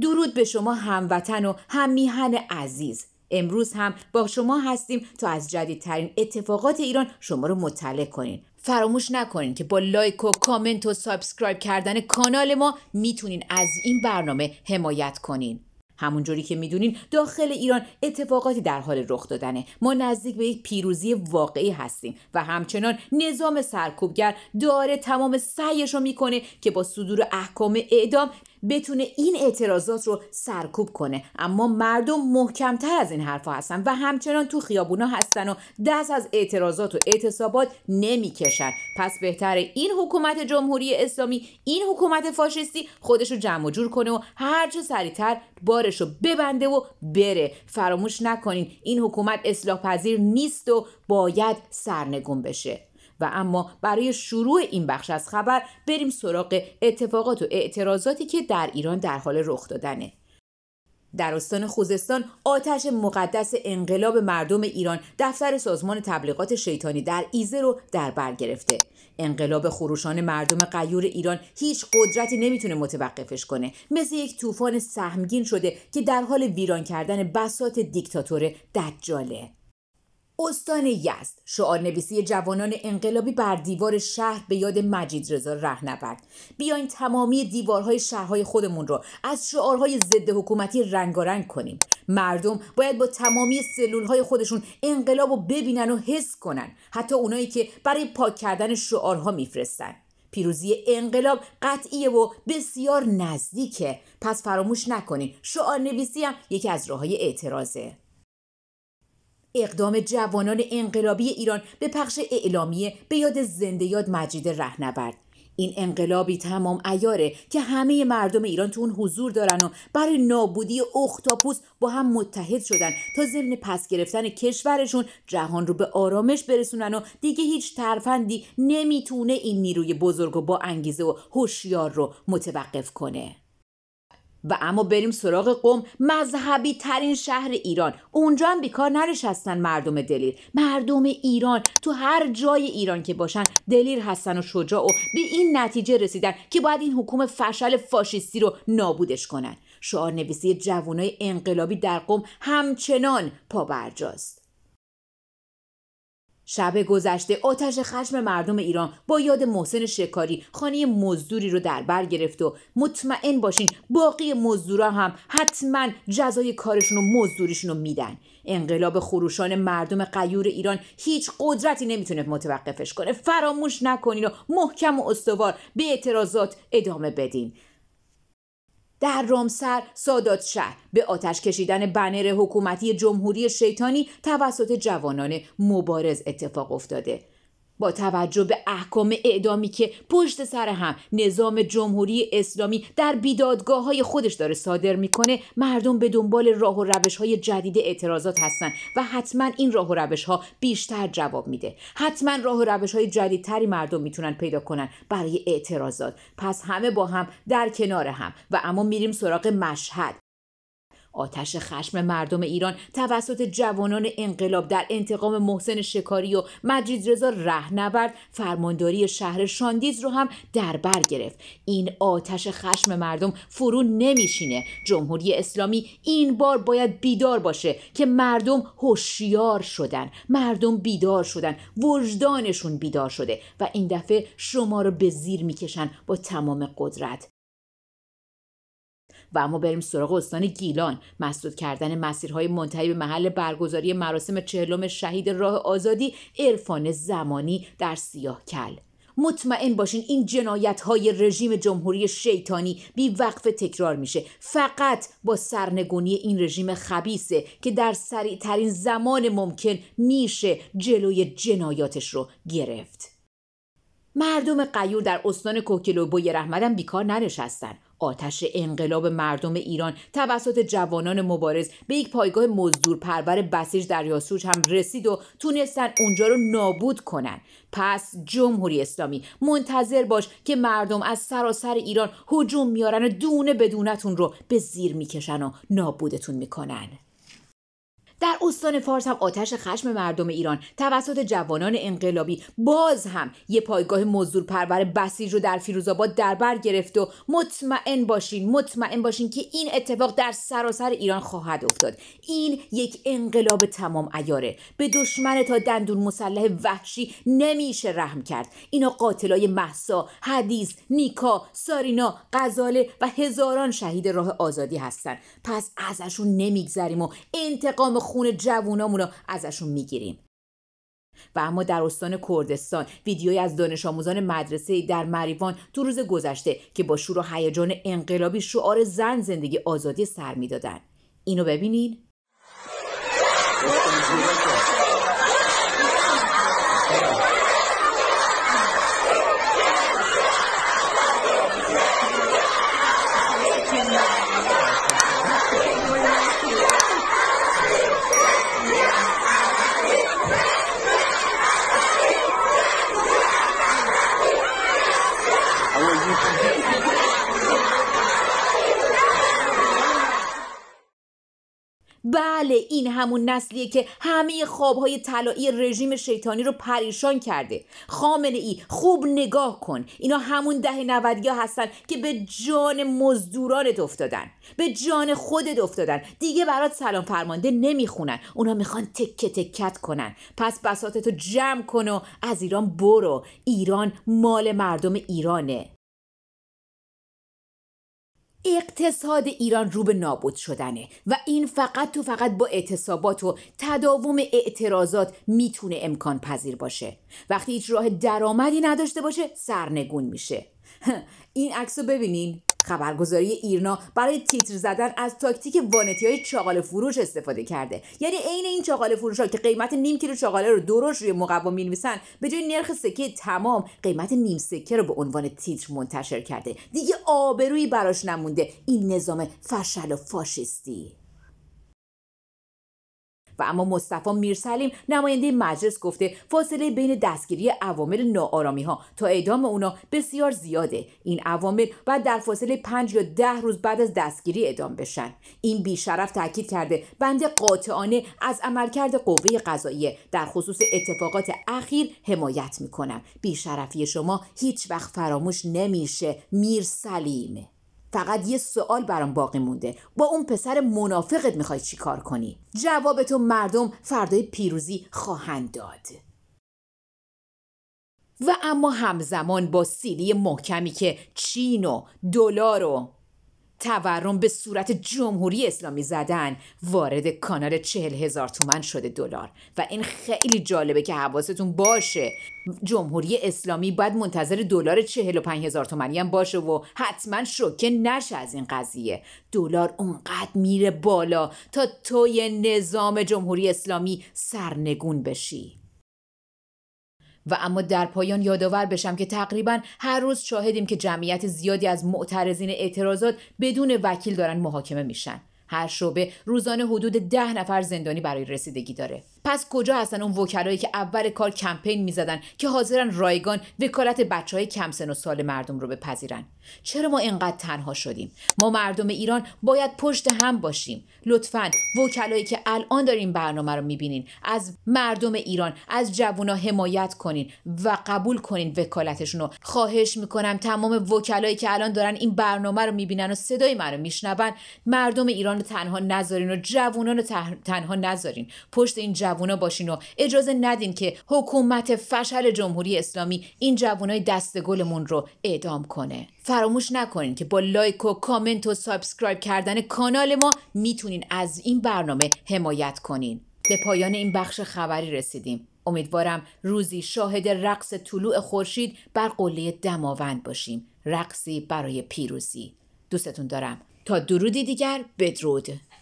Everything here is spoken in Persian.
درود به شما هموطن و همیهن عزیز امروز هم با شما هستیم تا از جدیدترین اتفاقات ایران شما رو مطلع کنین فراموش نکنین که با لایک و کامنت و سابسکرایب کردن کانال ما میتونین از این برنامه حمایت کنین همونجوری که میدونین داخل ایران اتفاقاتی در حال رخ دادنه ما نزدیک به یک پیروزی واقعی هستیم و همچنان نظام سرکوبگر داره تمام سعیش رو میکنه که با صدور احکام اعدام بتونه این اعتراضات رو سرکوب کنه اما مردم محکمتر از این حرفها هستن و همچنان تو خیابونا هستن و دست از اعتراضات و اعتصابات نمیکشن پس بهتره این حکومت جمهوری اسلامی این حکومت فاشیستی خودش رو جمع جور کنه و هرچه سریعتر بارش رو ببنده و بره فراموش نکنین این حکومت اصلاح پذیر نیست و باید سرنگون بشه و اما برای شروع این بخش از خبر بریم سراغ اتفاقات و اعتراضاتی که در ایران در حال رخ دادنه در استان خوزستان آتش مقدس انقلاب مردم ایران دفتر سازمان تبلیغات شیطانی در ایزه رو در بر گرفته انقلاب خروشان مردم قیور ایران هیچ قدرتی نمیتونه متوقفش کنه مثل یک طوفان سهمگین شده که در حال ویران کردن بسات دیکتاتور دجاله استان یزد شعار نویسی جوانان انقلابی بر دیوار شهر به یاد مجید رضا رهنورد بیاین تمامی دیوارهای شهرهای خودمون رو از شعارهای ضد حکومتی رنگارنگ کنیم مردم باید با تمامی سلولهای خودشون انقلاب رو ببینن و حس کنن حتی اونایی که برای پاک کردن شعارها میفرستن پیروزی انقلاب قطعیه و بسیار نزدیکه پس فراموش نکنین شعار نویسی هم یکی از راههای اعتراضه اقدام جوانان انقلابی ایران به پخش اعلامیه به یاد زنده یاد مجید رهنورد این انقلابی تمام ایاره که همه مردم ایران تو اون حضور دارن و برای نابودی اختاپوس با هم متحد شدن تا ضمن پس گرفتن کشورشون جهان رو به آرامش برسونن و دیگه هیچ ترفندی نمیتونه این نیروی بزرگ و با انگیزه و هوشیار رو متوقف کنه و اما بریم سراغ قوم مذهبی ترین شهر ایران اونجا هم بیکار ننشستن مردم دلیر مردم ایران تو هر جای ایران که باشن دلیر هستن و شجاع و به این نتیجه رسیدن که باید این حکوم فشل فاشیستی رو نابودش کنن شعار نویسی جوانای انقلابی در قوم همچنان پابرجاست شب گذشته آتش خشم مردم ایران با یاد محسن شکاری خانه مزدوری رو در بر گرفت و مطمئن باشین باقی مزدورا هم حتما جزای کارشون و مزدوریشون رو میدن انقلاب خروشان مردم قیور ایران هیچ قدرتی نمیتونه متوقفش کنه فراموش نکنین و محکم و استوار به اعتراضات ادامه بدین در رامسر سادات شهر به آتش کشیدن بنر حکومتی جمهوری شیطانی توسط جوانان مبارز اتفاق افتاده با توجه به احکام اعدامی که پشت سر هم نظام جمهوری اسلامی در بیدادگاه های خودش داره صادر میکنه مردم به دنبال راه و روش های جدید اعتراضات هستن و حتما این راه و روش ها بیشتر جواب میده حتما راه و روش های جدیدتری مردم میتونن پیدا کنن برای اعتراضات پس همه با هم در کنار هم و اما میریم سراغ مشهد آتش خشم مردم ایران توسط جوانان انقلاب در انتقام محسن شکاری و مجید رضا رهنورد فرمانداری شهر شاندیز رو هم در بر گرفت این آتش خشم مردم فرو نمیشینه جمهوری اسلامی این بار باید بیدار باشه که مردم هوشیار شدن مردم بیدار شدن وجدانشون بیدار شده و این دفعه شما رو به زیر میکشن با تمام قدرت و اما بریم سراغ استان گیلان مسدود کردن مسیرهای منتهی به محل برگزاری مراسم چهلم شهید راه آزادی عرفان زمانی در سیاه کل مطمئن باشین این جنایت های رژیم جمهوری شیطانی بی وقف تکرار میشه فقط با سرنگونی این رژیم خبیسه که در سریع ترین زمان ممکن میشه جلوی جنایاتش رو گرفت مردم قیور در استان کوکلوبوی یه رحمدن بیکار ننشستن آتش انقلاب مردم ایران توسط جوانان مبارز به یک پایگاه مزدور پرور بسیج در یاسوج هم رسید و تونستن اونجا رو نابود کنن پس جمهوری اسلامی منتظر باش که مردم از سراسر ایران هجوم میارن و دونه بدونتون رو به زیر میکشن و نابودتون میکنن در استان فارس هم آتش خشم مردم ایران توسط جوانان انقلابی باز هم یه پایگاه مزدور پرور بسیج رو در فیروزآباد در بر گرفت و مطمئن باشین مطمئن باشین که این اتفاق در سراسر ایران خواهد افتاد این یک انقلاب تمام ایاره به دشمن تا دندون مسلح وحشی نمیشه رحم کرد اینا قاتلای محسا حدیث نیکا سارینا غزاله و هزاران شهید راه آزادی هستن پس ازشون نمیگذریم و انتقام خون جوونامون رو ازشون میگیریم و اما در استان کردستان ویدیویی از دانش آموزان مدرسه در مریوان تو روز گذشته که با شور و هیجان انقلابی شعار زن زندگی آزادی سر میدادند اینو ببینین بله این همون نسلیه که همه خوابهای طلایی رژیم شیطانی رو پریشان کرده خامنه ای خوب نگاه کن اینا همون ده نودگی هستن که به جان مزدورانت افتادن به جان خودت افتادن دیگه برات سلام فرمانده نمیخونن اونا میخوان تکه تکت کنن پس بساتتو جمع کن و از ایران برو ایران مال مردم ایرانه اقتصاد ایران رو به نابود شدنه و این فقط تو فقط با اعتصابات و تداوم اعتراضات میتونه امکان پذیر باشه وقتی هیچ راه درآمدی نداشته باشه سرنگون میشه این عکس رو ببینین خبرگزاری ایرنا برای تیتر زدن از تاکتیک وانتی های چاقال فروش استفاده کرده یعنی عین این چاقال فروش ها که قیمت نیم کیلو چاقاله رو دروش روی مقوا نویسن به جای نرخ سکه تمام قیمت نیم سکه رو به عنوان تیتر منتشر کرده دیگه آبرویی براش نمونده این نظام فشل و فاشیستی و اما مصطفی میرسلیم نماینده مجلس گفته فاصله بین دستگیری عوامل ناآرامی ها تا اعدام اونا بسیار زیاده این عوامل باید در فاصله 5 یا ده روز بعد از دستگیری اعدام بشن این بیشرف تاکید کرده بنده قاطعانه از عملکرد قوه قضاییه در خصوص اتفاقات اخیر حمایت میکنم بیشرفی شما هیچ وقت فراموش نمیشه میر فقط یه سوال برام باقی مونده با اون پسر منافقت میخوای چی کار کنی جواب مردم فردای پیروزی خواهند داد و اما همزمان با سیلی محکمی که چین و دلار و تورم به صورت جمهوری اسلامی زدن وارد کانال چهل هزار تومن شده دلار و این خیلی جالبه که حواستون باشه جمهوری اسلامی باید منتظر دلار چهل و پنج هزار تومنی هم باشه و حتما شوکه نشه از این قضیه دلار اونقدر میره بالا تا توی نظام جمهوری اسلامی سرنگون بشی و اما در پایان یادآور بشم که تقریبا هر روز شاهدیم که جمعیت زیادی از معترضین اعتراضات بدون وکیل دارن محاکمه میشن هر شعبه روزانه حدود ده نفر زندانی برای رسیدگی داره پس کجا هستن اون وکلایی که اول کار کمپین میزدن که حاضرن رایگان وکالت بچه های کم سن و سال مردم رو بپذیرن چرا ما اینقدر تنها شدیم ما مردم ایران باید پشت هم باشیم لطفا وکلایی که الان دارین برنامه رو میبینین از مردم ایران از جوونا حمایت کنین و قبول کنین وکالتشون رو خواهش میکنم تمام وکلایی که الان دارن این برنامه رو میبینن و صدای من رو میشنون مردم ایران رو تنها نذارین و جوونان رو تنها نذارین پشت این جوونا باشین و اجازه ندین که حکومت فشل جمهوری اسلامی این جوانای دست گلمون رو اعدام کنه فراموش نکنین که با لایک و کامنت و سابسکرایب کردن کانال ما میتونین از این برنامه حمایت کنین به پایان این بخش خبری رسیدیم امیدوارم روزی شاهد رقص طلوع خورشید بر قله دماوند باشیم رقصی برای پیروزی دوستتون دارم تا درودی دیگر بدرود